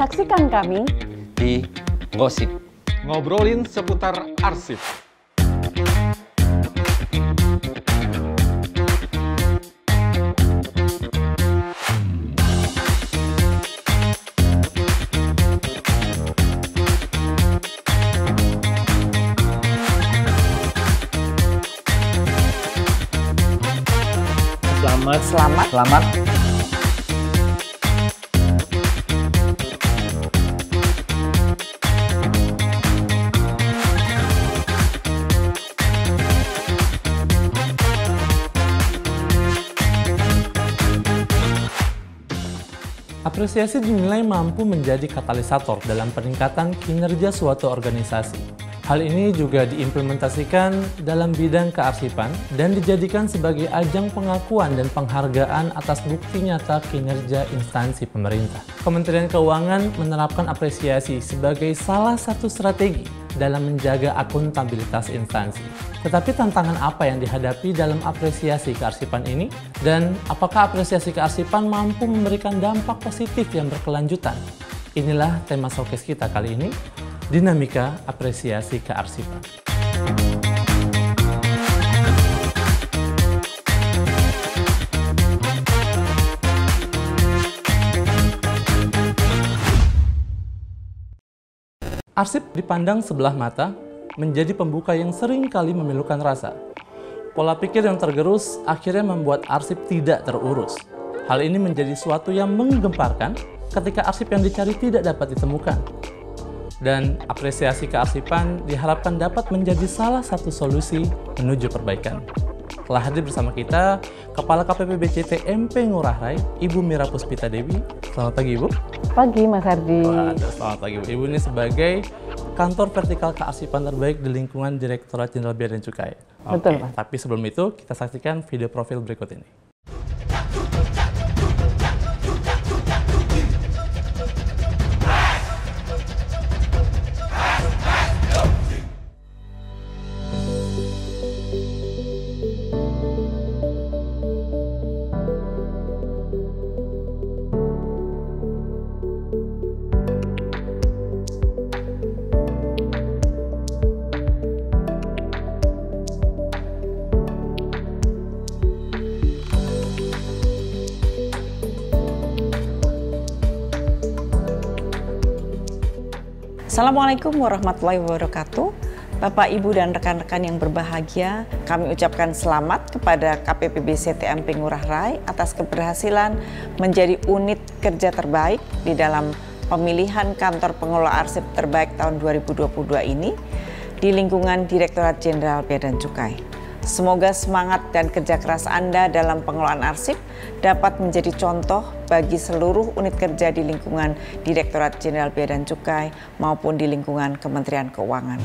Saksikan kami di Gosip. Ngobrolin seputar arsip. Selamat. Selamat. Selamat. Apresiasi dinilai mampu menjadi katalisator dalam peningkatan kinerja suatu organisasi. Hal ini juga diimplementasikan dalam bidang kearsipan dan dijadikan sebagai ajang pengakuan dan penghargaan atas bukti nyata kinerja instansi pemerintah. Kementerian Keuangan menerapkan apresiasi sebagai salah satu strategi dalam menjaga akuntabilitas instansi. Tetapi tantangan apa yang dihadapi dalam apresiasi kearsipan ini? Dan apakah apresiasi kearsipan mampu memberikan dampak positif yang berkelanjutan? Inilah tema showcase kita kali ini dinamika apresiasi kearsipan. Arsip dipandang sebelah mata menjadi pembuka yang sering kali memilukan rasa. Pola pikir yang tergerus akhirnya membuat arsip tidak terurus. Hal ini menjadi suatu yang menggemparkan ketika arsip yang dicari tidak dapat ditemukan, dan apresiasi kearsipan diharapkan dapat menjadi salah satu solusi menuju perbaikan. Telah hadir bersama kita Kepala KPPBCT MP Ngurah Rai, Ibu Mira Puspita Dewi. Selamat pagi, Ibu. Pagi, Mas Ardi. Waduh, selamat pagi, Ibu. Ibu ini sebagai kantor vertikal kearsipan terbaik di lingkungan Direktorat Jenderal Bea dan Cukai. Betul, okay. Mas. Tapi sebelum itu, kita saksikan video profil berikut ini. Assalamualaikum warahmatullahi wabarakatuh. Bapak, Ibu, dan rekan-rekan yang berbahagia, kami ucapkan selamat kepada KPPB CTM Pengurah Rai atas keberhasilan menjadi unit kerja terbaik di dalam pemilihan kantor pengelola arsip terbaik tahun 2022 ini di lingkungan Direktorat Jenderal Bea dan Cukai. Semoga semangat dan kerja keras Anda dalam pengelolaan arsip dapat menjadi contoh bagi seluruh unit kerja di lingkungan Direktorat Jenderal Bea dan Cukai maupun di lingkungan Kementerian Keuangan.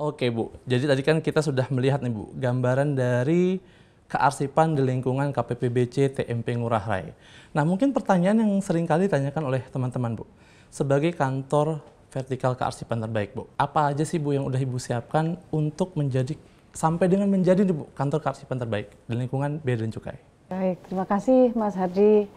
Oke Bu, jadi tadi kan kita sudah melihat nih Bu, gambaran dari kearsipan di lingkungan KPPBC TMP Ngurah Rai. Nah mungkin pertanyaan yang sering kali ditanyakan oleh teman-teman Bu, sebagai kantor vertikal kearsipan terbaik, Bu. Apa aja sih, Bu, yang udah Ibu siapkan untuk menjadi sampai dengan menjadi Bu, kantor kearsipan terbaik di lingkungan Bea dan Cukai? Baik, terima kasih Mas Hadi.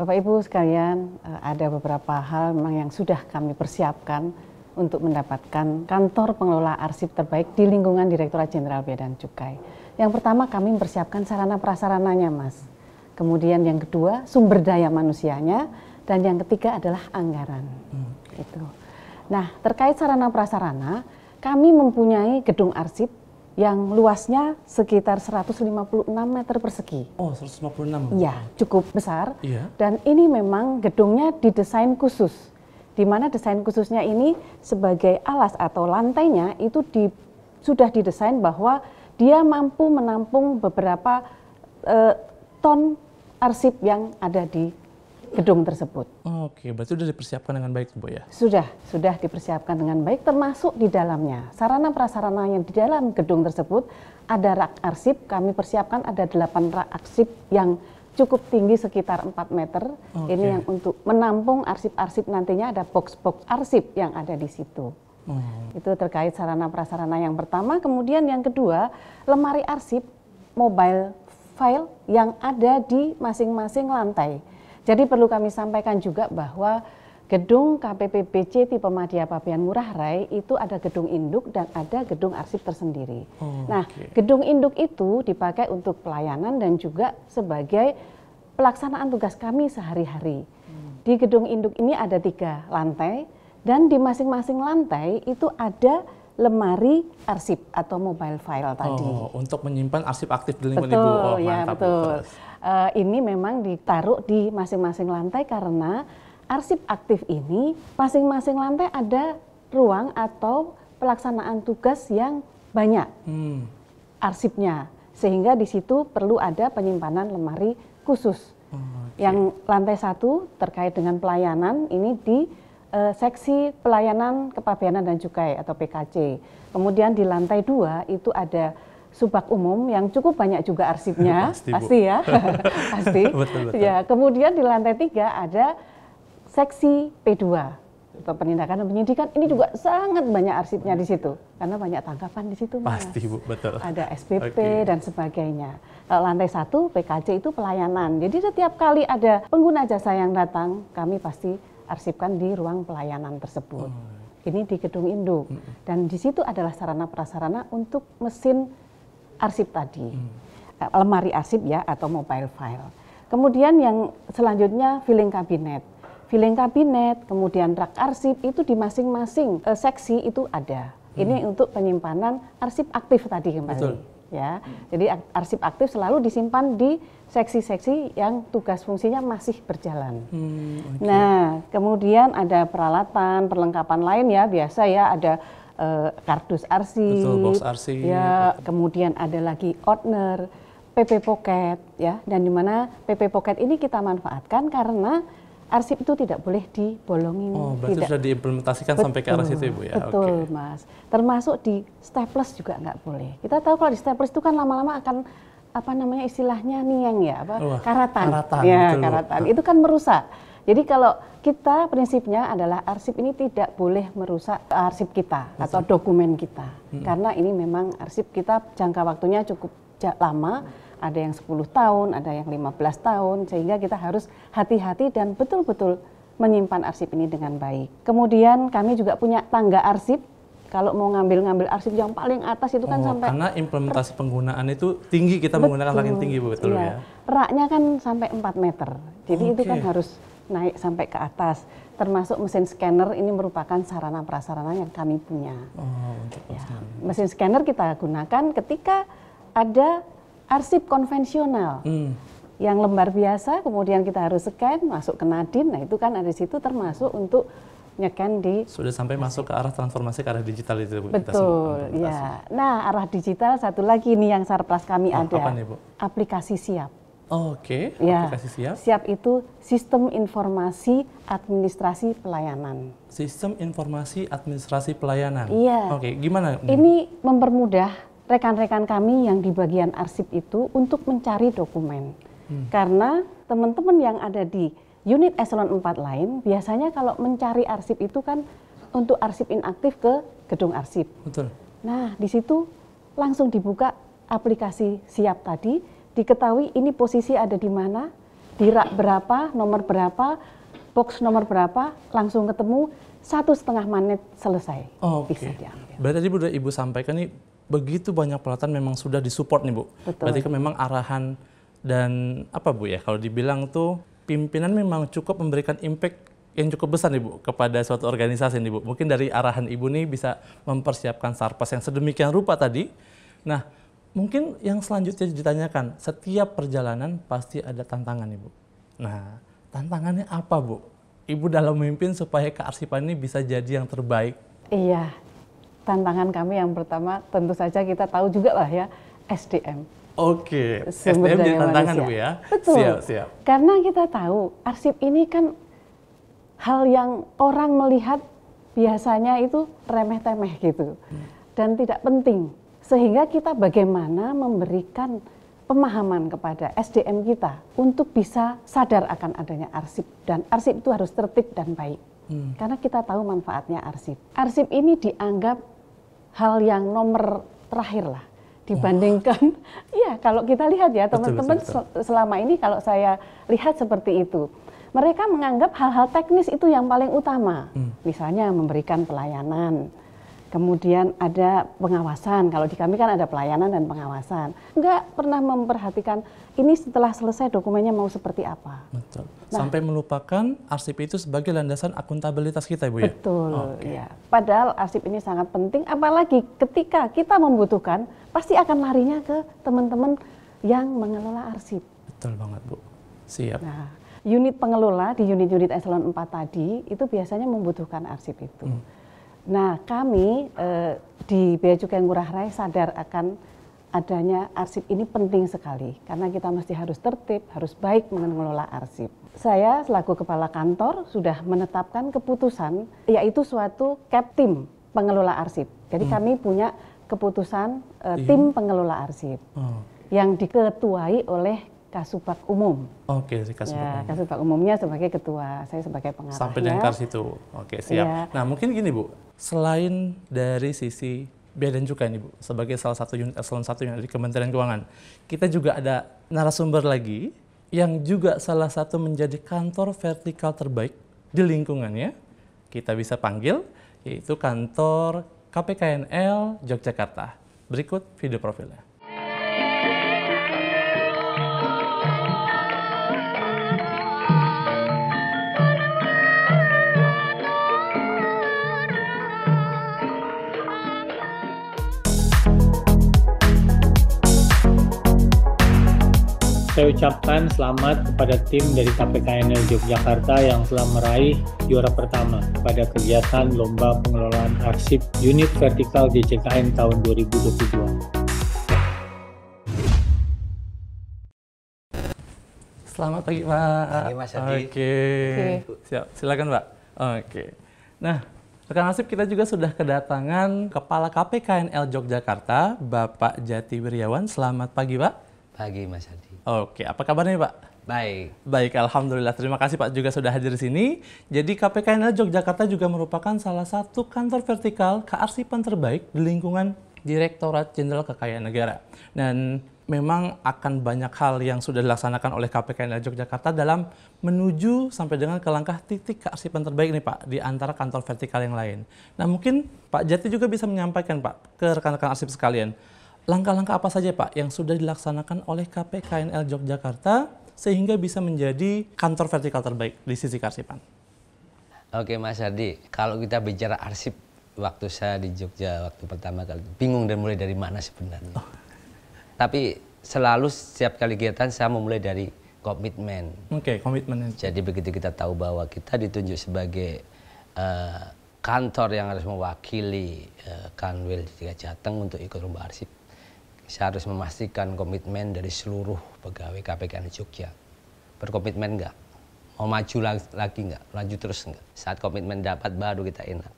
Bapak Ibu sekalian, eh, ada beberapa hal memang yang sudah kami persiapkan untuk mendapatkan kantor pengelola arsip terbaik di lingkungan Direktorat Jenderal Bea dan Cukai. Yang pertama kami mempersiapkan sarana prasarananya, Mas. Kemudian yang kedua sumber daya manusianya dan yang ketiga adalah anggaran. Hmm. Itu. Nah, terkait sarana prasarana, kami mempunyai gedung arsip yang luasnya sekitar 156 meter persegi. Oh, 156. Iya, cukup besar. Iya. Dan ini memang gedungnya didesain khusus. Di mana desain khususnya ini sebagai alas atau lantainya itu di, sudah didesain bahwa dia mampu menampung beberapa e, ton arsip yang ada di gedung tersebut. Oke, berarti sudah dipersiapkan dengan baik, Bu ya? Sudah, sudah dipersiapkan dengan baik termasuk di dalamnya. Sarana prasarana yang di dalam gedung tersebut ada rak arsip, kami persiapkan ada delapan rak arsip yang cukup tinggi sekitar 4 meter. Okay. Ini yang untuk menampung arsip-arsip nantinya ada box-box arsip yang ada di situ. Hmm. Itu terkait sarana prasarana yang pertama, kemudian yang kedua, lemari arsip mobile file yang ada di masing-masing lantai. Jadi perlu kami sampaikan juga bahwa gedung KPPBC tipe Madia Papian Murah Rai itu ada gedung induk dan ada gedung arsip tersendiri. Oh, nah, okay. gedung induk itu dipakai untuk pelayanan dan juga sebagai pelaksanaan tugas kami sehari-hari. Hmm. Di gedung induk ini ada tiga lantai dan di masing-masing lantai itu ada lemari arsip atau mobile file tadi. Oh, untuk menyimpan arsip aktif di lingkungan Ibu. Oh, ya, mantap. Betul. Betul uh, ini memang ditaruh di masing-masing lantai karena arsip aktif ini masing-masing lantai ada ruang atau pelaksanaan tugas yang banyak hmm. arsipnya sehingga di situ perlu ada penyimpanan lemari khusus oh, okay. yang lantai satu terkait dengan pelayanan ini di uh, seksi pelayanan kepabeanan dan cukai atau PKC kemudian di lantai dua itu ada subak umum yang cukup banyak juga arsipnya, pasti, pasti ya, pasti. betul, betul. Ya, kemudian di lantai tiga ada seksi P2 atau penindakan dan penyidikan. Ini juga sangat banyak arsipnya di situ karena banyak tangkapan di situ. Pasti mas. Bu, betul. Ada SPP okay. dan sebagainya. Lantai satu PKJ itu pelayanan. Jadi setiap kali ada pengguna jasa yang datang, kami pasti arsipkan di ruang pelayanan tersebut. Oh. Ini di gedung induk dan di situ adalah sarana prasarana untuk mesin arsip tadi, hmm. lemari arsip ya atau mobile file. Kemudian yang selanjutnya filing kabinet. Filing kabinet, kemudian rak arsip itu di masing-masing eh, seksi itu ada. Hmm. Ini untuk penyimpanan arsip aktif tadi kembali. Betul. Ya, jadi arsip aktif selalu disimpan di seksi-seksi yang tugas fungsinya masih berjalan. Hmm, okay. Nah, kemudian ada peralatan, perlengkapan lain ya biasa ya ada uh, kardus arsip, Betul, box arsip, ya kemudian ada lagi ordner, PP Pocket, ya dan dimana PP Pocket ini kita manfaatkan karena arsip itu tidak boleh dibolongin. Oh, berarti tidak. sudah diimplementasikan betul, sampai ke arah situ, Ibu ya? Betul, okay. Mas. Termasuk di staples juga nggak boleh. Kita tahu kalau di staples itu kan lama-lama akan apa namanya istilahnya nieng ya, apa? Wah, karatan. Karatan. Ya, betul. karatan. Nah. Itu kan merusak jadi kalau kita prinsipnya adalah arsip ini tidak boleh merusak arsip kita Betul. atau dokumen kita. Hmm. Karena ini memang arsip kita jangka waktunya cukup lama, ada yang 10 tahun, ada yang 15 tahun sehingga kita harus hati-hati dan betul-betul menyimpan arsip ini dengan baik. Kemudian kami juga punya tangga arsip kalau mau ngambil-ngambil arsip yang paling atas itu kan oh, sampai karena implementasi penggunaan itu tinggi kita betul, menggunakan rak tinggi betul iya. ya raknya kan sampai 4 meter jadi okay. itu kan harus naik sampai ke atas. Termasuk mesin scanner ini merupakan sarana prasarana yang kami punya. Oh, ya. Mesin scanner kita gunakan ketika ada arsip konvensional. Hmm. Yang lembar biasa kemudian kita harus scan masuk ke Nadin. Nah, itu kan ada situ termasuk untuk nyekan di sudah sampai masuk ke arah transformasi ke arah digital itu Bu. Betul, ya. Nah, arah digital satu lagi nih yang sarpras kami oh, ada. Apa nih, Bu? Aplikasi siap. Oh, Oke, okay. ya. aplikasi siap. Siap itu sistem informasi administrasi pelayanan. Sistem informasi administrasi pelayanan. Iya. Oke, okay. gimana? Ini mempermudah rekan-rekan kami yang di bagian arsip itu untuk mencari dokumen. Hmm. Karena teman-teman yang ada di unit eselon 4 lain biasanya kalau mencari arsip itu kan untuk arsip inaktif ke gedung arsip. Betul. Nah, di situ langsung dibuka aplikasi siap tadi diketahui ini posisi ada di mana, di rak berapa, nomor berapa, box nomor berapa, langsung ketemu, satu setengah menit selesai. Oh, Oke. Okay. Berarti tadi sudah Ibu sampaikan nih, begitu banyak peralatan memang sudah disupport nih Bu. Betul. Berarti kan memang arahan dan apa Bu ya, kalau dibilang tuh pimpinan memang cukup memberikan impact yang cukup besar nih Bu kepada suatu organisasi nih Bu. Mungkin dari arahan Ibu nih bisa mempersiapkan sarpas yang sedemikian rupa tadi. Nah, Mungkin yang selanjutnya ditanyakan, setiap perjalanan pasti ada tantangan Ibu. Nah, tantangannya apa Bu? Ibu dalam memimpin supaya kearsipan ini bisa jadi yang terbaik. Iya, tantangan kami yang pertama tentu saja kita tahu juga lah ya, SDM. Oke, Sumber SDM jadi tantangan Bu ya? Betul. Siap, siap. Karena kita tahu, arsip ini kan hal yang orang melihat biasanya itu remeh-temeh gitu. Hmm. Dan tidak penting sehingga kita bagaimana memberikan pemahaman kepada SDM kita untuk bisa sadar akan adanya arsip dan arsip itu harus tertib dan baik. Hmm. Karena kita tahu manfaatnya arsip. Arsip ini dianggap hal yang nomor terakhir lah dibandingkan ya kalau kita lihat ya teman-teman selama ini kalau saya lihat seperti itu mereka menganggap hal-hal teknis itu yang paling utama hmm. misalnya memberikan pelayanan Kemudian ada pengawasan. Kalau di kami kan ada pelayanan dan pengawasan. Enggak pernah memperhatikan ini setelah selesai dokumennya mau seperti apa. Betul. Nah, Sampai melupakan arsip itu sebagai landasan akuntabilitas kita, Bu ya. Betul, okay. ya. Padahal arsip ini sangat penting apalagi ketika kita membutuhkan pasti akan larinya ke teman-teman yang mengelola arsip. Betul banget, Bu. Siap. Nah, unit pengelola di unit-unit eselon 4 tadi itu biasanya membutuhkan arsip itu. Hmm Nah, kami eh, di Bea Cukai Ngurah Rai sadar akan adanya arsip ini penting sekali karena kita mesti harus tertib, harus baik mengelola arsip. Saya selaku kepala kantor sudah menetapkan keputusan yaitu suatu cap tim pengelola arsip. Jadi hmm. kami punya keputusan eh, tim pengelola arsip hmm. yang diketuai oleh Kasubag Umum. Oke, okay, Kasubag ya, Umum. Kasubag Umumnya sebagai ketua, saya sebagai pengarah. Sampai dengan situ, itu. Oke, siap. Ya. Nah, mungkin gini Bu, selain dari sisi biaya dan Cukai ini Bu, sebagai salah satu unit eselon satu yang ada di Kementerian Keuangan, kita juga ada narasumber lagi yang juga salah satu menjadi kantor vertikal terbaik di lingkungannya. Kita bisa panggil, yaitu kantor KPKNL Yogyakarta. Berikut video profilnya. Saya ucapkan selamat kepada tim dari KPKNL Yogyakarta yang telah meraih juara pertama pada kegiatan Lomba Pengelolaan Arsip Unit Vertikal JCKN tahun 2022. Selamat pagi Pak. Pagi Mas Adi. Oke. Siap. Silakan Pak. Oke. Nah, rekan Asip kita juga sudah kedatangan Kepala KPKNL Yogyakarta, Bapak Jati Wiryawan. Selamat pagi Pak. Pagi Mas Adi. Oke, apa kabarnya Pak? Baik. Baik, Alhamdulillah. Terima kasih Pak juga sudah hadir di sini. Jadi KPKNL Yogyakarta juga merupakan salah satu kantor vertikal kearsipan terbaik di lingkungan Direktorat Jenderal Kekayaan Negara. Dan memang akan banyak hal yang sudah dilaksanakan oleh KPKNL Yogyakarta dalam menuju sampai dengan ke langkah titik kearsipan terbaik ini Pak, di antara kantor vertikal yang lain. Nah mungkin Pak Jati juga bisa menyampaikan Pak ke rekan-rekan arsip sekalian langkah-langkah apa saja Pak yang sudah dilaksanakan oleh KPKNL Yogyakarta sehingga bisa menjadi kantor vertikal terbaik di sisi kearsipan? Oke Mas Hardi, kalau kita bicara arsip waktu saya di Jogja waktu pertama kali bingung dan mulai dari mana sebenarnya. Oh. Tapi selalu setiap kali kegiatan saya memulai dari komitmen. Oke, okay, komitmen. Jadi begitu kita tahu bahwa kita ditunjuk sebagai uh, kantor yang harus mewakili uh, Kanwil Jateng untuk ikut lomba arsip saya harus memastikan komitmen dari seluruh pegawai KPK di Jogja. Berkomitmen enggak? Mau maju lagi, enggak? Lanjut terus enggak? Saat komitmen dapat baru kita enak.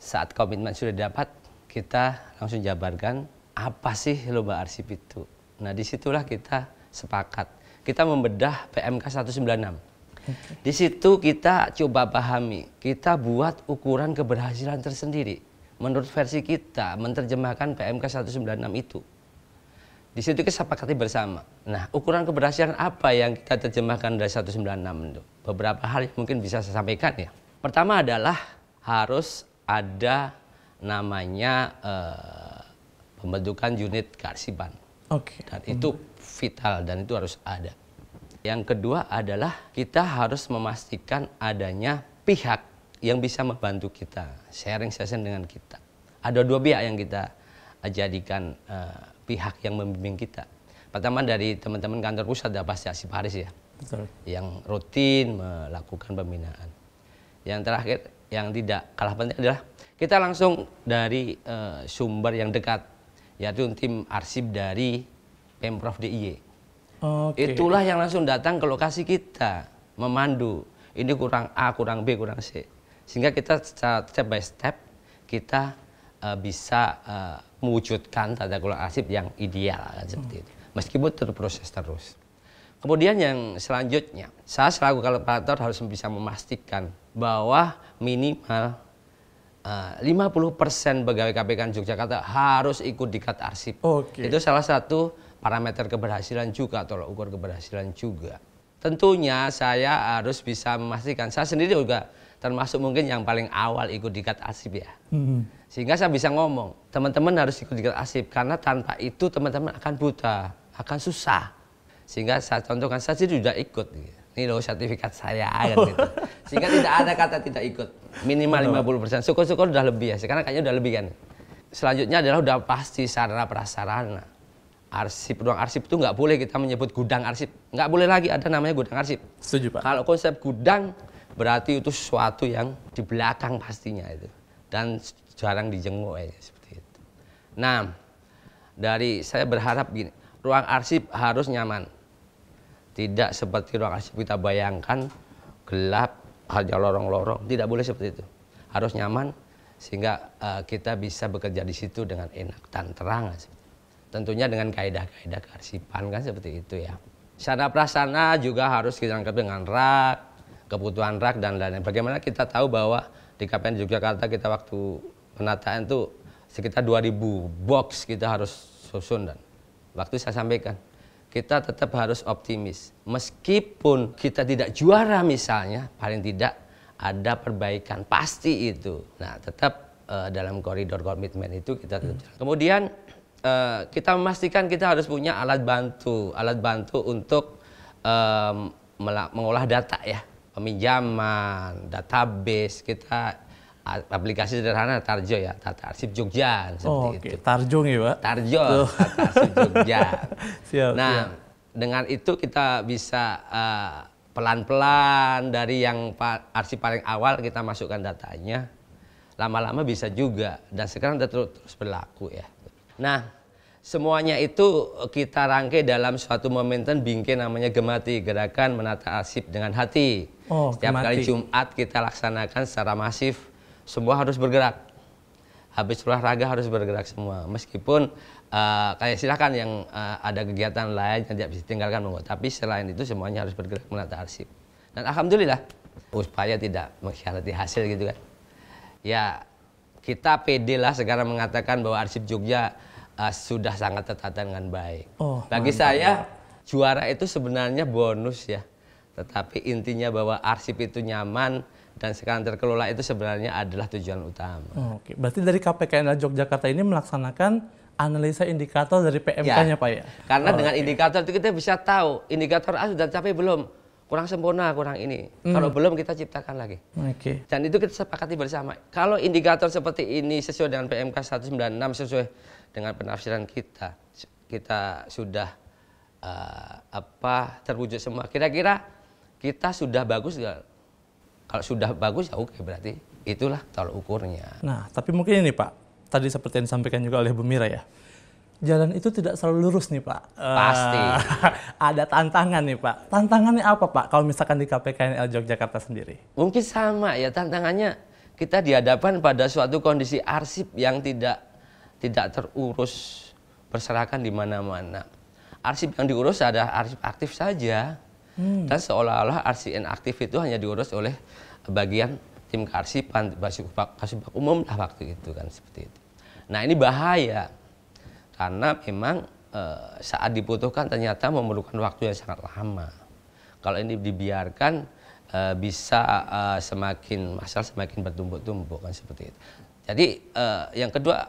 Saat komitmen sudah dapat, kita langsung jabarkan apa sih lomba arsip itu. Nah disitulah kita sepakat. Kita membedah PMK 196. Di situ kita coba pahami, kita buat ukuran keberhasilan tersendiri. Menurut versi kita, menerjemahkan PMK 196 itu. Di situ kita sepakati bersama. Nah, ukuran keberhasilan apa yang kita terjemahkan dari 196 itu? Beberapa hal yang mungkin bisa saya sampaikan ya. Pertama adalah harus ada namanya eh, pembentukan unit karsiban. Oke. Okay. Dan itu vital dan itu harus ada. Yang kedua adalah kita harus memastikan adanya pihak yang bisa membantu kita, sharing session dengan kita. Ada dua pihak yang kita eh, jadikan uh, pihak yang membimbing kita. Pertama dari teman-teman kantor pusat ada pasti si Paris ya, Betul. yang rutin melakukan pembinaan. Yang terakhir yang tidak kalah penting adalah kita langsung dari uh, sumber yang dekat yaitu tim arsip dari Pemprov DIY. Okay. Itulah yang langsung datang ke lokasi kita memandu ini kurang A, kurang B, kurang C. Sehingga kita secara step by step kita uh, bisa uh, mewujudkan tata kelola arsip yang ideal kan, seperti itu. Meskipun terproses terus. Kemudian yang selanjutnya, saya selaku kalkulator harus bisa memastikan bahwa minimal eh, uh, 50% pegawai KPK Yogyakarta harus ikut di kat arsip. Okay. Itu salah satu parameter keberhasilan juga atau ukur keberhasilan juga. Tentunya saya harus bisa memastikan saya sendiri juga termasuk mungkin yang paling awal ikut dikat asib ya. Hmm. Sehingga saya bisa ngomong, teman-teman harus ikut dikat asib karena tanpa itu teman-teman akan buta, akan susah. Sehingga saya contohkan saya sih sudah ikut. Ini loh sertifikat saya kan gitu. Sehingga tidak ada kata tidak ikut. Minimal 50%. Syukur-syukur udah lebih ya. Sekarang kayaknya sudah lebih kan. Selanjutnya adalah sudah pasti sarana prasarana. Arsip, ruang arsip itu nggak boleh kita menyebut gudang arsip. Nggak boleh lagi ada namanya gudang arsip. Setuju Pak. Kalau konsep gudang, berarti itu sesuatu yang di belakang pastinya itu dan jarang dijenguk ya seperti itu. Nah, dari saya berharap gini, ruang arsip harus nyaman. Tidak seperti ruang arsip kita bayangkan gelap, hanya lorong-lorong, tidak boleh seperti itu. Harus nyaman sehingga uh, kita bisa bekerja di situ dengan enak dan terang. Tentunya dengan kaedah-kaedah kearsipan kan seperti itu ya. Sarana prasana juga harus kita angkat dengan rak, kebutuhan rak dan lain-lain. Bagaimana kita tahu bahwa di KPN Yogyakarta kita waktu penataan itu sekitar 2000 box kita harus susun dan waktu saya sampaikan kita tetap harus optimis meskipun kita tidak juara misalnya paling tidak ada perbaikan pasti itu nah tetap uh, dalam koridor komitmen itu kita tetap hmm. kemudian uh, kita memastikan kita harus punya alat bantu alat bantu untuk um, mengolah data ya peminjaman, database kita aplikasi sederhana Tarjo ya, Tata Arsip Jogja seperti oh, okay. Tarjo nih Pak? Tarjo, Tata Arsip Jogja. siap, nah, siap. dengan itu kita bisa pelan pelan-pelan dari yang arsip paling awal kita masukkan datanya, lama-lama bisa juga. Dan sekarang sudah terus, terus berlaku ya. Nah, semuanya itu kita rangkai dalam suatu momentum bingkai namanya Gemati, Gerakan Menata Arsip Dengan Hati Oh, Setiap kali Jumat kita laksanakan secara masif, semua harus bergerak. Habis olahraga harus bergerak semua. Meskipun uh, kayak silakan yang uh, ada kegiatan lain yang tidak bisa tinggalkan monggo. Tapi selain itu semuanya harus bergerak menata arsip. Dan alhamdulillah upaya tidak mengkhianati hasil gitu kan. Ya kita pede lah sekarang mengatakan bahwa arsip Jogja uh, sudah sangat tertata dengan baik. Oh, Bagi mantap. saya juara itu sebenarnya bonus ya tetapi intinya bahwa arsip itu nyaman dan sekarang terkelola itu sebenarnya adalah tujuan utama. Oh, Oke, okay. berarti dari KPKN Yogyakarta ini melaksanakan analisa indikator dari PMK-nya ya. Pak ya? Karena oh, dengan okay. indikator itu kita bisa tahu indikator A sudah tapi belum, kurang sempurna, kurang ini. Hmm. Kalau belum kita ciptakan lagi. Oke. Okay. Dan itu kita sepakati bersama. Kalau indikator seperti ini sesuai dengan PMK 196 sesuai dengan penafsiran kita, kita sudah uh, apa terwujud semua. Kira-kira kita sudah bagus gak? Ya. Kalau sudah bagus ya oke berarti itulah tolak ukurnya. Nah tapi mungkin ini Pak, tadi seperti yang disampaikan juga oleh Bu Mira ya, jalan itu tidak selalu lurus nih Pak. Eh, Pasti. Uh, ada tantangan nih Pak. Tantangannya apa Pak kalau misalkan di KPKNL Yogyakarta sendiri? Mungkin sama ya tantangannya kita dihadapkan pada suatu kondisi arsip yang tidak tidak terurus berserakan di mana-mana. Arsip yang diurus ada arsip aktif saja. Hmm. Dan seolah-olah RCN aktif itu hanya diurus oleh bagian tim kearsipan, kasubag umum lah waktu itu kan seperti itu. Nah ini bahaya karena memang e, saat dibutuhkan ternyata memerlukan waktu yang sangat lama. Kalau ini dibiarkan e, bisa e, semakin masalah semakin bertumbuk-tumbuk kan seperti itu. Jadi e, yang kedua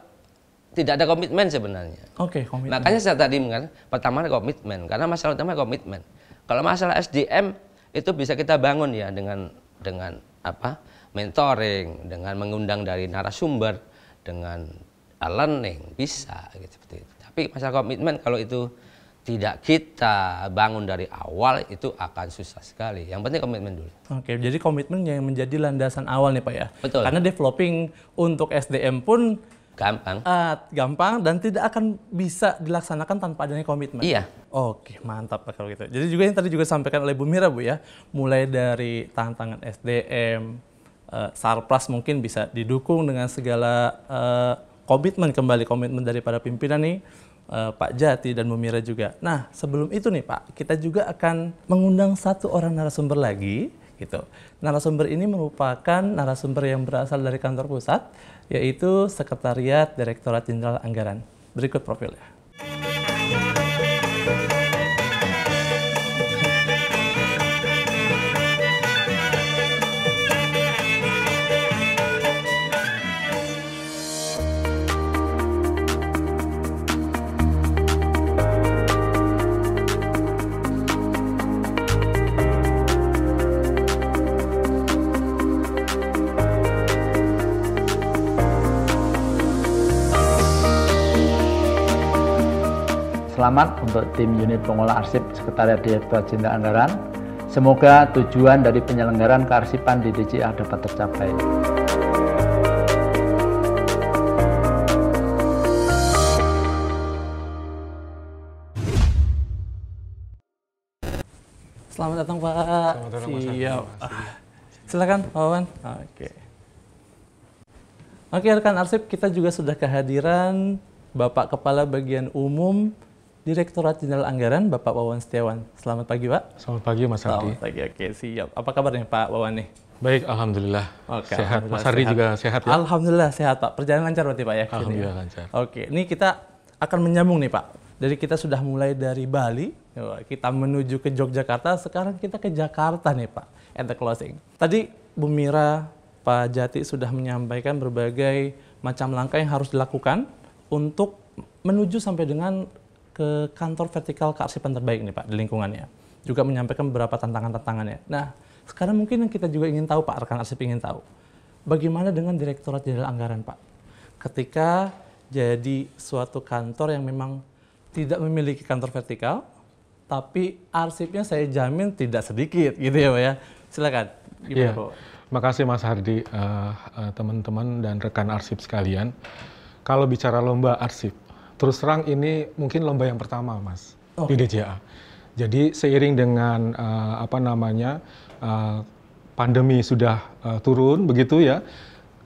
tidak ada komitmen sebenarnya. Oke, okay, komitmen. Makanya saya tadi mengatakan pertama komitmen karena masalah utama komitmen. Kalau masalah SDM itu bisa kita bangun ya dengan dengan apa? mentoring, dengan mengundang dari narasumber, dengan learning bisa gitu seperti itu. Tapi masalah komitmen kalau itu tidak kita bangun dari awal itu akan susah sekali. Yang penting komitmen dulu. Oke, jadi komitmen yang menjadi landasan awal nih Pak ya. Betul. Karena developing untuk SDM pun Gampang. Uh, gampang dan tidak akan bisa dilaksanakan tanpa adanya komitmen. Iya. Oke, mantap kalau gitu. Jadi juga yang tadi juga disampaikan oleh Bu Mira Bu ya, mulai dari tantangan SDM, uh, eh, mungkin bisa didukung dengan segala uh, komitmen kembali komitmen daripada pimpinan nih eh, Pak Jati dan Bu Mira juga. Nah, sebelum itu nih Pak, kita juga akan mengundang satu orang narasumber lagi gitu. Narasumber ini merupakan narasumber yang berasal dari kantor pusat, yaitu Sekretariat Direktorat Jenderal Anggaran. Berikut profilnya. untuk tim unit Pengolah arsip Sekretariat Direktorat Jenderal Anggaran. Semoga tujuan dari penyelenggaraan kearsipan di DJA dapat tercapai. Selamat datang Pak. Selamat datang Mas ah. Silakan Pak Wan. Oke. Oke rekan arsip, kita juga sudah kehadiran Bapak Kepala Bagian Umum Direktorat Jenderal Anggaran, Bapak Wawan Setiawan. Selamat pagi, Pak. Selamat pagi, Mas Ardi. Selamat pagi, oke, siap. Apa kabarnya, Pak Wawan nih? Baik, Alhamdulillah. Oke, sehat. Alhamdulillah, Mas Ardi juga sehat ya? Alhamdulillah sehat, Pak. Perjalanan lancar berarti, Pak, ya? ya? Alhamdulillah ya? lancar. Oke, ini kita akan menyambung nih, Pak. Jadi kita sudah mulai dari Bali, kita menuju ke Yogyakarta, sekarang kita ke Jakarta nih, Pak, at the closing. Tadi Bu Mira, Pak Jati sudah menyampaikan berbagai macam langkah yang harus dilakukan untuk menuju sampai dengan ke kantor vertikal kearsipan terbaik nih Pak di lingkungannya. Juga menyampaikan beberapa tantangan-tantangannya. Nah, sekarang mungkin yang kita juga ingin tahu Pak, rekan arsip ingin tahu. Bagaimana dengan Direktorat Jenderal Anggaran Pak? Ketika jadi suatu kantor yang memang tidak memiliki kantor vertikal, tapi arsipnya saya jamin tidak sedikit gitu ya Pak ya. Silakan. Gimana yeah. Pak? kasih Mas Hardi, eh, eh, teman-teman uh, uh, teman -teman dan rekan arsip sekalian. Kalau bicara lomba arsip, Terus terang ini mungkin lomba yang pertama, Mas, okay. di DJA. Jadi seiring dengan uh, apa namanya uh, pandemi sudah uh, turun begitu ya,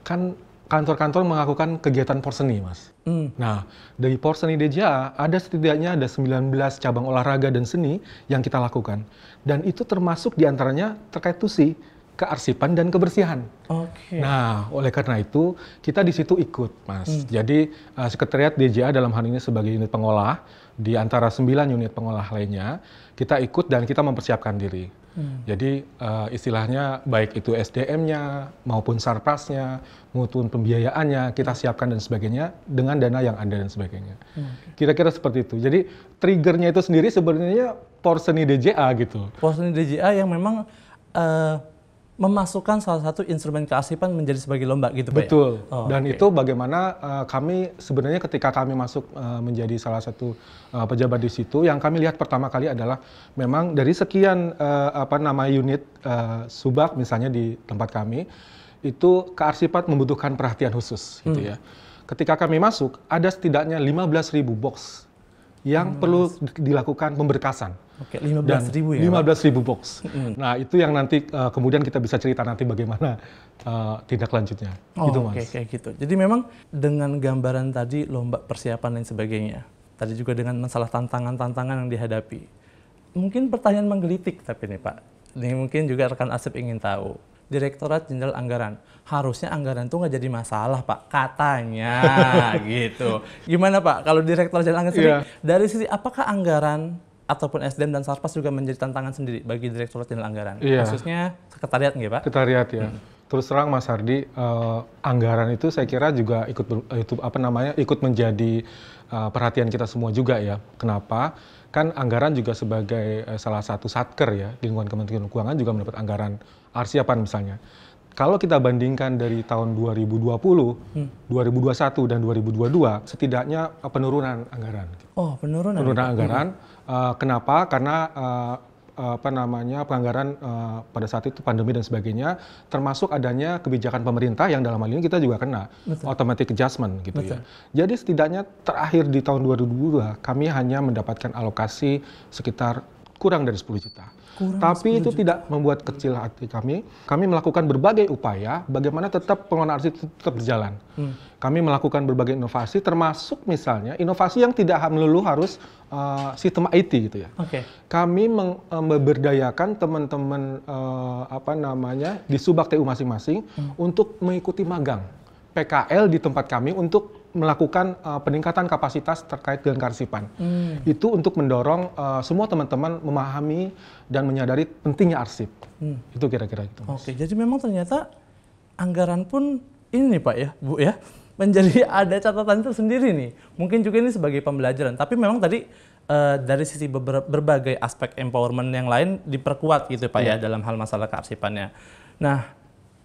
kan kantor-kantor melakukan kegiatan porseni, Mas. Mm. Nah, dari porseni DJA ada setidaknya ada 19 cabang olahraga dan seni yang kita lakukan. Dan itu termasuk diantaranya terkait TUSI kearsipan dan kebersihan. Okay. Nah, oleh karena itu kita di situ ikut, Mas. Hmm. Jadi uh, sekretariat DJA dalam hal ini sebagai unit pengolah di antara sembilan unit pengolah lainnya, kita ikut dan kita mempersiapkan diri. Hmm. Jadi uh, istilahnya baik itu SDM-nya maupun sarprasnya, maupun pembiayaannya kita siapkan dan sebagainya dengan dana yang ada dan sebagainya. Hmm, Kira-kira hmm. seperti itu. Jadi triggernya itu sendiri sebenarnya porseni DJA gitu. Porseni DJA yang memang uh, memasukkan salah satu instrumen kearsipan menjadi sebagai lomba gitu Pak ya? Betul. Ya? Oh, Dan okay. itu bagaimana uh, kami sebenarnya ketika kami masuk uh, menjadi salah satu uh, pejabat di situ yang kami lihat pertama kali adalah memang dari sekian uh, apa nama unit uh, subak misalnya di tempat kami itu kearsipan membutuhkan perhatian khusus gitu hmm. ya. Ketika kami masuk ada setidaknya 15.000 box yang hmm. perlu dilakukan pemberkasan. Oke, 15 ribu ya? 15 ribu box. Mm. Nah, itu yang nanti uh, kemudian kita bisa cerita nanti bagaimana uh, tindak lanjutnya. Oh, gitu, Oke, okay, kayak gitu. Jadi memang dengan gambaran tadi lomba persiapan dan sebagainya, tadi juga dengan masalah tantangan-tantangan yang dihadapi. Mungkin pertanyaan menggelitik tapi nih Pak, ini mungkin juga rekan Asep ingin tahu. Direktorat Jenderal Anggaran, harusnya anggaran itu nggak jadi masalah Pak, katanya gitu. Gimana Pak, kalau Direktorat Jenderal Anggaran yeah. dari sisi apakah anggaran ataupun SDM dan Sarpas juga menjadi tantangan sendiri bagi direktur Jenderal Anggaran, yeah. khususnya sekretariat nggak Pak? Sekretariat ya. Hmm. Terus terang Mas Hardi, eh, anggaran itu saya kira juga ikut eh, itu apa namanya ikut menjadi eh, perhatian kita semua juga ya. Kenapa? Kan anggaran juga sebagai uh, salah satu satker ya di lingkungan Kementerian Keuangan juga mendapat anggaran arsiapan misalnya. Kalau kita bandingkan dari tahun 2020, hmm. 2021 dan 2022 setidaknya penurunan anggaran. Oh, penurunan. Ya, penurunan anggaran. Hmm Uh, kenapa? Karena uh, apa namanya pelanggaran uh, pada saat itu pandemi dan sebagainya, termasuk adanya kebijakan pemerintah yang dalam hal ini kita juga kena Betul. automatic adjustment gitu ya. Betul. ya. Jadi setidaknya terakhir di tahun 2002 kami hanya mendapatkan alokasi sekitar kurang dari 10 juta. Kurang Tapi itu juta. tidak membuat kecil hati kami. Kami melakukan berbagai upaya bagaimana tetap pengelolaan arsip tetap berjalan. Hmm. Kami melakukan berbagai inovasi, termasuk misalnya inovasi yang tidak melulu harus uh, sistem IT gitu ya. Okay. Kami eh, memberdayakan teman-teman uh, apa namanya di subak TU masing-masing hmm. untuk mengikuti magang PKL di tempat kami untuk melakukan uh, peningkatan kapasitas terkait dengan karsipan. Hmm. Itu untuk mendorong uh, semua teman-teman memahami dan menyadari pentingnya arsip. Hmm. Itu kira-kira itu. Mas. Oke, jadi memang ternyata anggaran pun ini nih Pak ya, Bu ya, menjadi ada catatan tersendiri nih. Mungkin juga ini sebagai pembelajaran, tapi memang tadi uh, dari sisi berbagai aspek empowerment yang lain diperkuat gitu Pak yeah. ya iya. dalam hal masalah kearsipannya. Nah,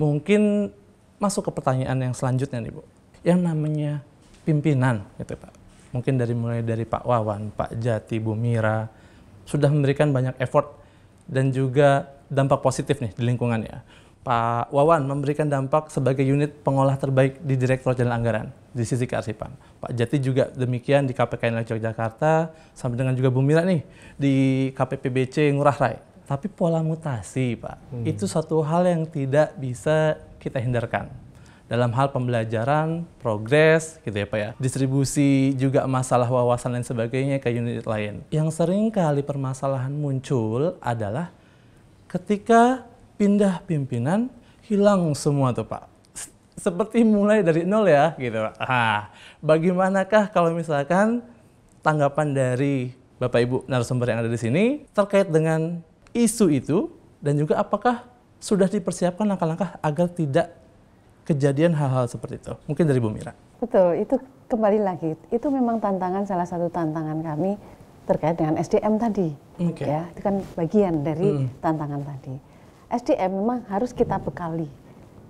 mungkin masuk ke pertanyaan yang selanjutnya nih Bu. Yang namanya pimpinan gitu Pak. Mungkin dari mulai dari Pak Wawan, Pak Jati, Bu Mira sudah memberikan banyak effort dan juga dampak positif nih di lingkungannya. Pak Wawan memberikan dampak sebagai unit pengolah terbaik di Direktur Jenderal Anggaran di sisi kearsipan. Pak Jati juga demikian di KPK Nilai Yogyakarta, sampai dengan juga Bu Mira nih di KPPBC Ngurah Rai. Tapi pola mutasi, Pak, hmm. itu satu hal yang tidak bisa kita hindarkan dalam hal pembelajaran, progres gitu ya Pak ya. Distribusi juga masalah wawasan dan sebagainya ke unit lain. Yang sering kali permasalahan muncul adalah ketika pindah pimpinan hilang semua tuh Pak. Seperti mulai dari nol ya gitu Ah, bagaimanakah kalau misalkan tanggapan dari Bapak Ibu narasumber yang ada di sini terkait dengan isu itu dan juga apakah sudah dipersiapkan langkah-langkah agar tidak kejadian hal-hal seperti itu. Mungkin dari Bu Mira. Betul, itu kembali lagi. Itu memang tantangan salah satu tantangan kami terkait dengan SDM tadi. Okay. Ya, itu kan bagian dari hmm. tantangan tadi. SDM memang harus kita bekali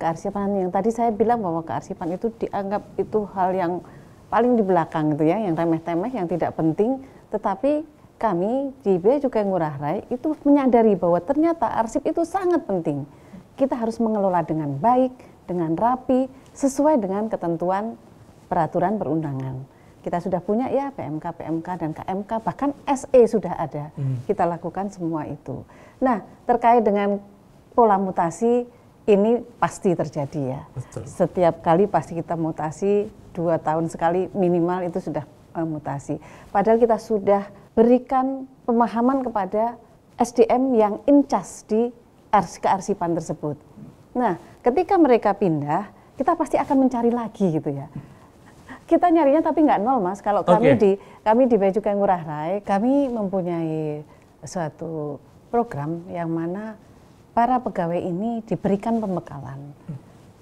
kearsipan yang tadi saya bilang bahwa kearsipan itu dianggap itu hal yang paling di belakang gitu ya, yang remeh-temeh, yang tidak penting, tetapi kami di B juga Ngurah Rai itu menyadari bahwa ternyata arsip itu sangat penting. Kita harus mengelola dengan baik, dengan rapi, sesuai dengan ketentuan peraturan perundangan. Kita sudah punya ya PMK, PMK, dan KMK, bahkan SE sudah ada. Hmm. Kita lakukan semua itu. Nah, terkait dengan pola mutasi, ini pasti terjadi ya. Betul. Setiap kali pasti kita mutasi, dua tahun sekali minimal itu sudah uh, mutasi. Padahal kita sudah berikan pemahaman kepada SDM yang incas di kearsipan tersebut. Nah, ketika mereka pindah, kita pasti akan mencari lagi gitu ya. Kita nyarinya tapi nggak nol mas. Kalau okay. kami di kami di yang Ngurah Rai, kami mempunyai suatu program yang mana para pegawai ini diberikan pembekalan.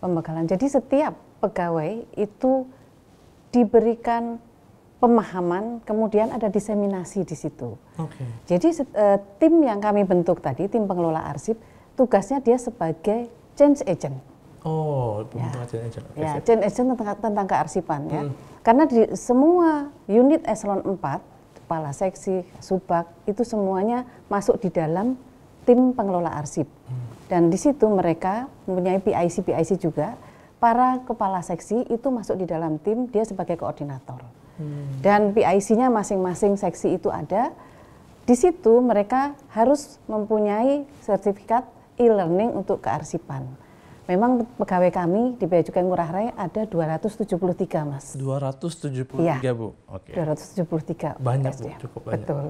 Pembekalan. Jadi setiap pegawai itu diberikan pemahaman, kemudian ada diseminasi di situ. Okay. Jadi uh, tim yang kami bentuk tadi, tim pengelola arsip, tugasnya dia sebagai change agent. Oh, ya. pembentukan ya. change agent. Okay, ya, change agent tentang, tentang kearsipan ya. hmm. ya. Karena di semua unit eselon 4, kepala seksi, subak, itu semuanya masuk di dalam tim pengelola arsip. Hmm. Dan di situ mereka mempunyai PIC-PIC juga. Para kepala seksi itu masuk di dalam tim, dia sebagai koordinator. Hmm. Dan PIC-nya masing-masing seksi itu ada. Di situ mereka harus mempunyai sertifikat e-learning untuk kearsipan. Memang pegawai kami di Bea Cukai Ngurah Rai ada 273, Mas. 273, ya, Bu. Oke. Okay. 273. Banyak, Bu. Ya. Cukup banyak. Betul.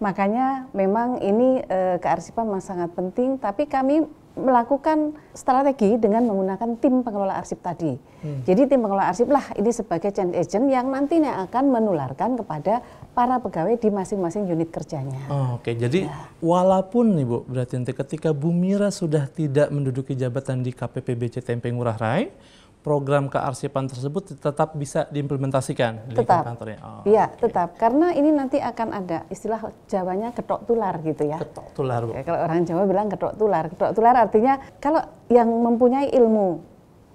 Makanya memang ini e, kearsipan sangat penting, tapi kami melakukan strategi dengan menggunakan tim pengelola arsip tadi. Hmm. Jadi tim pengelola arsip lah ini sebagai change agent yang nantinya akan menularkan kepada para pegawai di masing-masing unit kerjanya. Oh, Oke, okay. jadi ya. walaupun Bu berarti ketika Bumira sudah tidak menduduki jabatan di KPPBC Tempe Ngurah Rai, program kearsipan tersebut tetap bisa diimplementasikan tetap. di kantornya. Oh, iya, okay. tetap karena ini nanti akan ada istilah Jawanya ketok tular gitu ya. Ketok tular. Bu. kalau orang Jawa bilang ketok tular. Ketok tular artinya kalau yang mempunyai ilmu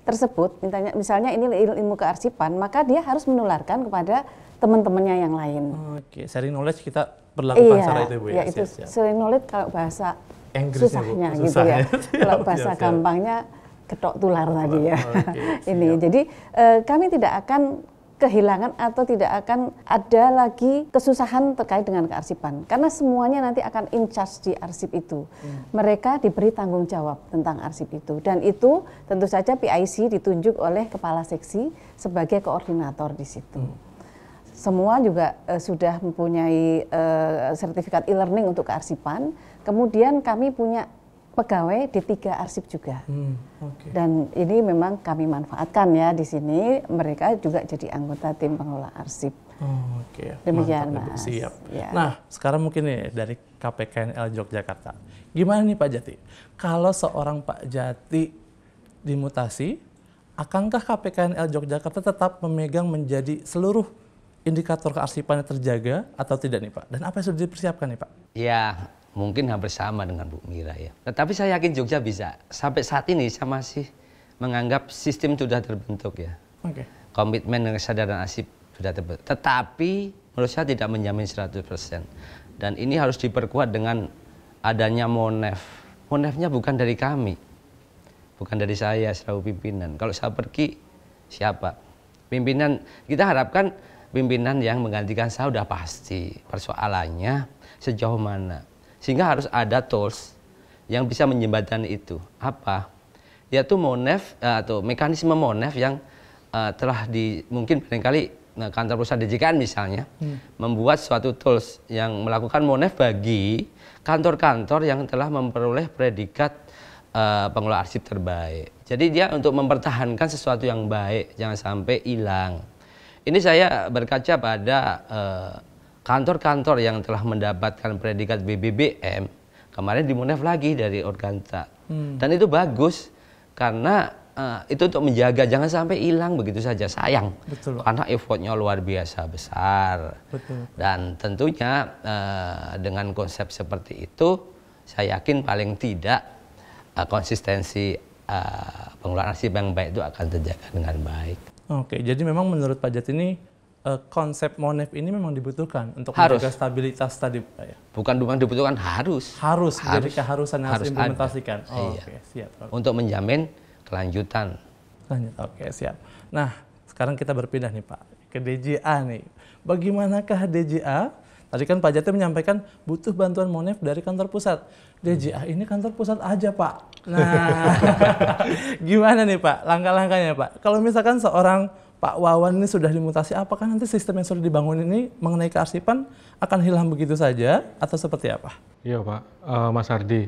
tersebut, misalnya, misalnya ini ilmu kearsipan, maka dia harus menularkan kepada teman-temannya yang lain. Oke, okay. sharing knowledge kita berlakukan iya, secara itu Bu ya. Iya, itu sharing knowledge kalau bahasa Inggrisnya, susahnya Bu. gitu ya. kalau bahasa gampangnya ketok tular tadi ya. Okay, ini jadi eh, kami tidak akan kehilangan atau tidak akan ada lagi kesusahan terkait dengan kearsipan karena semuanya nanti akan in charge di arsip itu. Hmm. Mereka diberi tanggung jawab tentang arsip itu dan itu tentu saja PIC ditunjuk oleh kepala seksi sebagai koordinator di situ. Hmm. Semua juga e, sudah mempunyai e, sertifikat e-learning untuk kearsipan. Kemudian kami punya pegawai di tiga arsip juga. Hmm, okay. Dan ini memang kami manfaatkan ya di sini mereka juga jadi anggota tim pengelola arsip. Hmm, Oke. Okay. Demikian Mantap, Mas. Siap. Ya. Nah, sekarang mungkin nih dari KPKNL Yogyakarta. Gimana nih Pak Jati? Kalau seorang Pak Jati dimutasi, akankah KPKNL Yogyakarta tetap memegang menjadi seluruh indikator kearsipannya terjaga atau tidak nih Pak? Dan apa yang sudah dipersiapkan nih Pak? Ya, mungkin hampir sama dengan Bu Mira ya. Tetapi saya yakin Jogja bisa. Sampai saat ini saya masih menganggap sistem sudah terbentuk ya. Okay. Komitmen dan kesadaran asib sudah terbentuk. Tetapi menurut saya tidak menjamin 100%. Dan ini harus diperkuat dengan adanya monef. Monefnya bukan dari kami. Bukan dari saya selalu pimpinan. Kalau saya pergi, siapa? Pimpinan, kita harapkan pimpinan yang menggantikan saya sudah pasti. Persoalannya sejauh mana sehingga harus ada tools yang bisa menyembatani itu. Apa? Yaitu monef eh, atau mekanisme monef yang uh, telah di mungkin seringkali nah, eh, kantor pusat DJKN misalnya hmm. membuat suatu tools yang melakukan monef bagi kantor-kantor yang telah memperoleh predikat uh, pengelola arsip terbaik. Jadi dia untuk mempertahankan sesuatu yang baik jangan sampai hilang. Ini saya berkaca pada uh, kantor-kantor yang telah mendapatkan predikat BBBM kemarin dimunef lagi dari Organta. Hmm. Dan itu bagus karena uh, itu untuk menjaga jangan sampai hilang begitu saja sayang. Betul. Karena effortnya luar biasa besar. Betul. Dan tentunya uh, dengan konsep seperti itu saya yakin paling tidak uh, konsistensi uh, pengelolaan arsip yang baik itu akan terjaga dengan baik. Oke, jadi memang menurut Pak Jat ini uh, konsep monef ini memang dibutuhkan untuk harus. menjaga stabilitas tadi Pak ya? Bukan bukan dibutuhkan, harus. Harus, harus. jadi keharusan yang harus, diimplementasikan. Iya. Oh, iya. Oke, siap. Okay. Untuk menjamin kelanjutan. Lanjut, oke siap. Nah, sekarang kita berpindah nih Pak ke DJA nih. Bagaimanakah DJA? Tadi kan Pak Jatim menyampaikan butuh bantuan monef dari kantor pusat. DJA hmm. ini kantor pusat aja Pak. Nah, gimana nih Pak langkah-langkahnya Pak? Kalau misalkan seorang Pak Wawan ini sudah dimutasi, apakah nanti sistem yang sudah dibangun ini mengenai kearsipan akan hilang begitu saja atau seperti apa? Iya Pak, uh, Mas Ardi,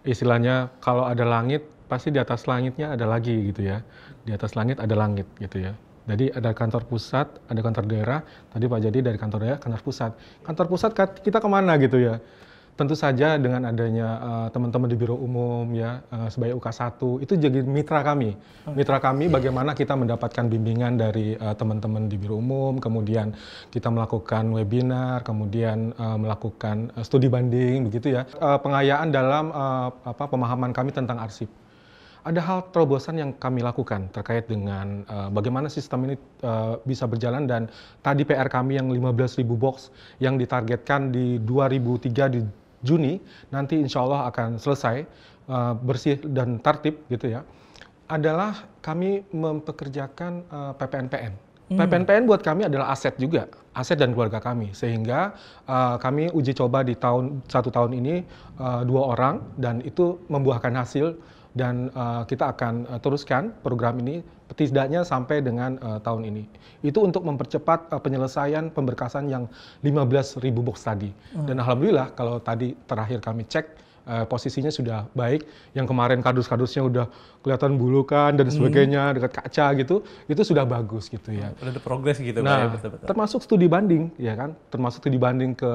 istilahnya kalau ada langit pasti di atas langitnya ada lagi gitu ya, di atas langit ada langit gitu ya. Jadi ada kantor pusat, ada kantor daerah. Tadi Pak Jadi dari kantor daerah, kantor pusat. Kantor pusat kita kemana gitu ya? tentu saja dengan adanya eh, teman-teman uh, di Biro Umum ya uh, sebagai UK1 itu jadi mitra kami. Mitra kami bagaimana kita mendapatkan bimbingan dari uh, teman-teman di Biro Umum, kemudian kita melakukan webinar, kemudian uh, melakukan uh, studi banding begitu ya. Uh, pengayaan dalam uh, apa pemahaman kami tentang arsip ada hal terobosan yang kami lakukan terkait dengan uh, bagaimana sistem ini uh, bisa berjalan dan tadi PR kami yang 15.000 box yang ditargetkan di 2003 di Juni nanti insya Allah akan selesai uh, bersih dan tertib gitu ya adalah kami mempekerjakan uh, eh, PPNPM Iya. PPNPN buat kami adalah aset juga, aset dan keluarga kami. Sehingga uh, kami uji coba di tahun satu tahun ini uh, dua orang dan itu membuahkan hasil dan uh, kita akan uh, teruskan program ini setidaknya sampai dengan uh, tahun ini. Itu untuk mempercepat uh, penyelesaian pemberkasan yang 15.000 box tadi. Hmm. Dan alhamdulillah kalau tadi terakhir kami cek uh, posisinya sudah baik, yang kemarin kardus-kardusnya udah kelihatan bulukan dan hmm. sebagainya hmm. dekat kaca gitu, itu sudah bagus gitu ya. Sudah ada progres gitu nah, ya, betul-betul. Termasuk studi banding ya kan, termasuk studi banding ke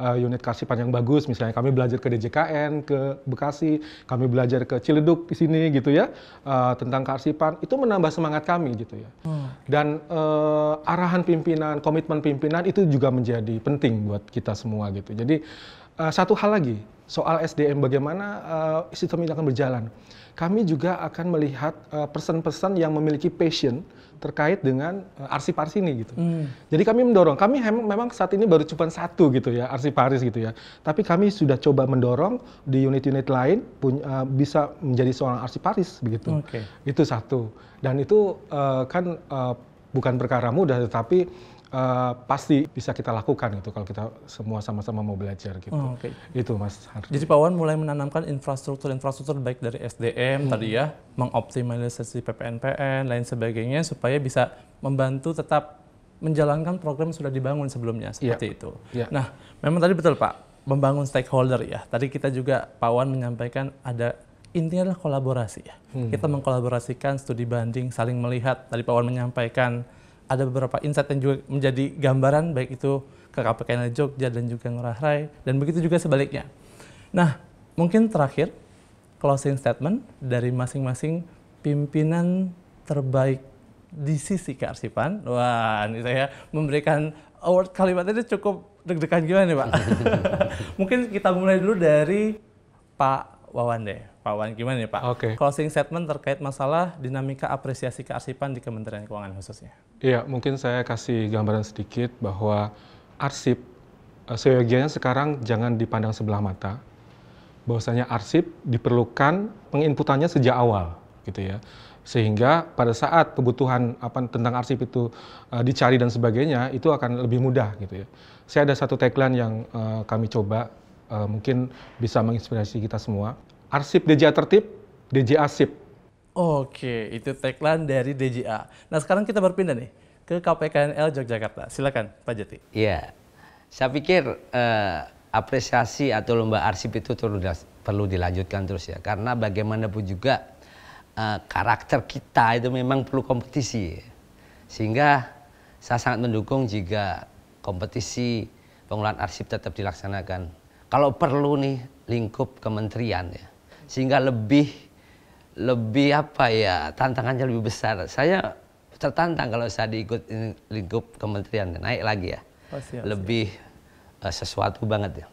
uh, unit karsipan yang bagus misalnya kami belajar ke DJKN, ke Bekasi, kami belajar ke Ciledug di sini gitu ya, uh, tentang karsipan itu menambah semangat kami gitu ya. Hmm. Dan uh, arahan pimpinan, komitmen pimpinan itu juga menjadi penting buat kita semua gitu. Jadi uh, satu hal lagi soal SDM bagaimana uh, eh, sistem ini akan berjalan. Kami juga akan melihat eh, person-person yang memiliki passion terkait dengan uh, eh, arsiparis ini gitu. Mm. Jadi kami mendorong. Kami memang saat ini baru cuma satu gitu ya arsiparis gitu ya. Tapi kami sudah coba mendorong di unit-unit lain punya, uh, bisa menjadi seorang arsiparis begitu. Okay. Itu satu. Dan itu uh, kan uh, bukan perkara mudah, tetapi Eh, pasti bisa kita lakukan gitu kalau kita semua sama-sama mau belajar gitu. Oh, okay. Itu Mas. Harus. Jadi Pak Wan mulai menanamkan infrastruktur-infrastruktur baik dari SDM hmm. tadi ya, mengoptimalisasi PPNPN lain sebagainya supaya bisa membantu tetap menjalankan program yang sudah dibangun sebelumnya iya. seperti yeah. itu. Yeah. Nah, memang tadi betul Pak, membangun stakeholder ya. Tadi kita juga Pak Wan menyampaikan ada intinya adalah kolaborasi ya. Hmm. Kita mengkolaborasikan studi banding, saling melihat. Tadi Pak Wan menyampaikan ada beberapa insight yang juga menjadi gambaran baik itu ke KPKN Jogja dan juga Ngurah Rai dan begitu juga sebaliknya. Nah, mungkin terakhir closing statement dari masing-masing pimpinan terbaik di sisi kearsipan. Wah, ini saya memberikan award kalimat ini cukup deg-degan gimana nih, Pak? mungkin kita mulai dulu dari Pak Wawan deh. Pak Wan gimana nih ya, Pak? Okay. Closing statement terkait masalah dinamika apresiasi kearsipan di Kementerian Keuangan khususnya. Iya, mungkin saya kasih gambaran sedikit bahwa arsip eh, seyogianya sekarang jangan dipandang sebelah mata. Bahwasanya arsip diperlukan penginputannya sejak awal, gitu ya. Sehingga pada saat kebutuhan apa tentang arsip itu uh, dicari dan sebagainya itu akan lebih mudah, gitu ya. Saya ada satu tagline yang uh, kami coba uh, mungkin bisa menginspirasi kita semua Arsip DJA tertib, DJA sip. Oke, itu tagline dari DJA. Nah sekarang kita berpindah nih ke KPKNL Yogyakarta. Silakan Pak Jati. Iya, saya pikir eh, apresiasi atau lomba arsip itu perlu, perlu dilanjutkan terus ya. Karena bagaimanapun juga eh, karakter kita itu memang perlu kompetisi. Sehingga saya sangat mendukung jika kompetisi pengelolaan arsip tetap dilaksanakan. Kalau perlu nih lingkup kementerian ya sehingga lebih lebih apa ya tantangannya lebih besar. Saya tertantang kalau saya diikut lingkup kementerian naik lagi ya, oh, pasti, lebih eh, sesuatu banget ya.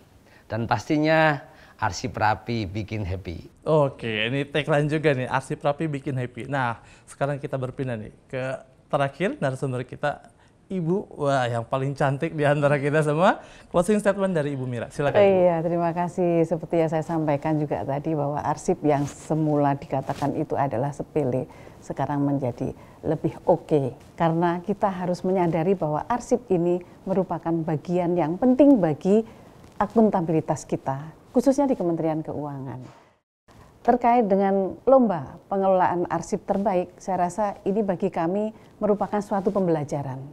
Dan pastinya arsip rapi bikin happy. Oke, ini tagline juga nih arsip rapi bikin happy. Nah sekarang kita berpindah nih ke terakhir narasumber kita Ibu, wah yang paling cantik di antara kita semua. Closing statement dari Ibu Mira, silakan. Iya, terima kasih. Seperti yang saya sampaikan juga tadi bahwa arsip yang semula dikatakan itu adalah sepele, sekarang menjadi lebih oke. Okay. Karena kita harus menyadari bahwa arsip ini merupakan bagian yang penting bagi akuntabilitas kita, khususnya di Kementerian Keuangan terkait dengan lomba pengelolaan arsip terbaik, saya rasa ini bagi kami merupakan suatu pembelajaran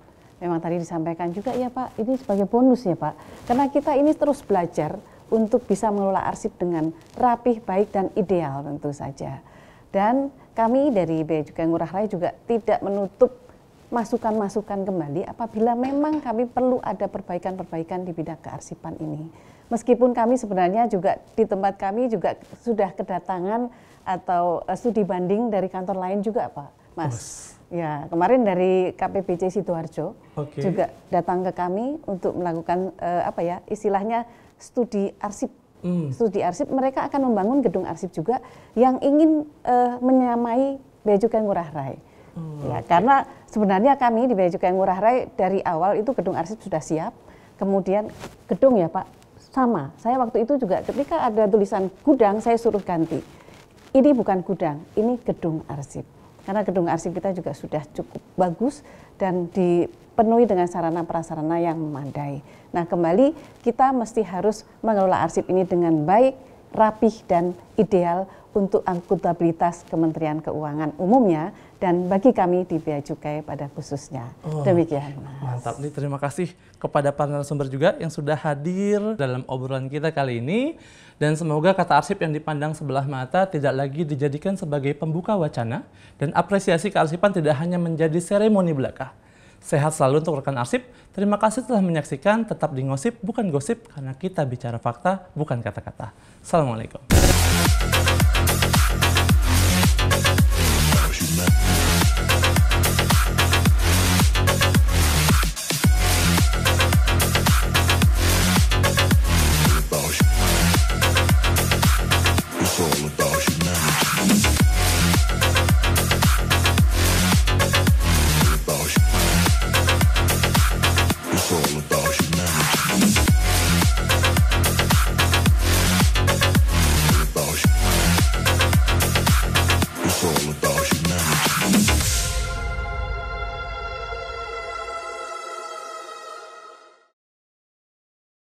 memang tadi disampaikan juga ya Pak, ini sebagai bonus ya Pak. Karena kita ini terus belajar untuk bisa mengelola arsip dengan rapih, baik dan ideal tentu saja. Dan kami dari Bea juga Ngurah Rai juga tidak menutup masukan-masukan kembali apabila memang kami perlu ada perbaikan-perbaikan di bidang kearsipan ini. Meskipun kami sebenarnya juga di tempat kami juga sudah kedatangan atau eh, studi banding dari kantor lain juga Pak, Mas Ya, kemarin dari KPBC Sidoarjo okay. juga datang ke kami untuk melakukan uh, apa ya, istilahnya studi arsip. Hmm. Studi arsip mereka akan membangun gedung arsip juga yang ingin uh, menyamai Bea Cukai Ngurah Rai. Hmm, ya, okay. karena sebenarnya kami di Bea Cukai Ngurah Rai dari awal itu gedung arsip sudah siap. Kemudian gedung ya Pak sama. Saya waktu itu juga ketika ada tulisan gudang saya suruh ganti. Ini bukan gudang, ini gedung arsip karena gedung arsip kita juga sudah cukup bagus dan dipenuhi dengan sarana prasarana yang memadai. Nah, kembali kita mesti harus mengelola arsip ini dengan baik, rapih dan ideal untuk akuntabilitas Kementerian Keuangan umumnya dan bagi kami di Bea Cukai pada khususnya. Oh, Demikian Mas. Mantap nih, terima kasih kepada para narasumber juga yang sudah hadir dalam obrolan kita kali ini dan semoga kata arsip yang dipandang sebelah mata tidak lagi dijadikan sebagai pembuka wacana dan apresiasi kearsipan tidak hanya menjadi seremoni belaka Sehat selalu untuk rekan arsip. Terima kasih telah menyaksikan. Tetap di ngosip, bukan gosip, karena kita bicara fakta, bukan kata-kata. Assalamualaikum.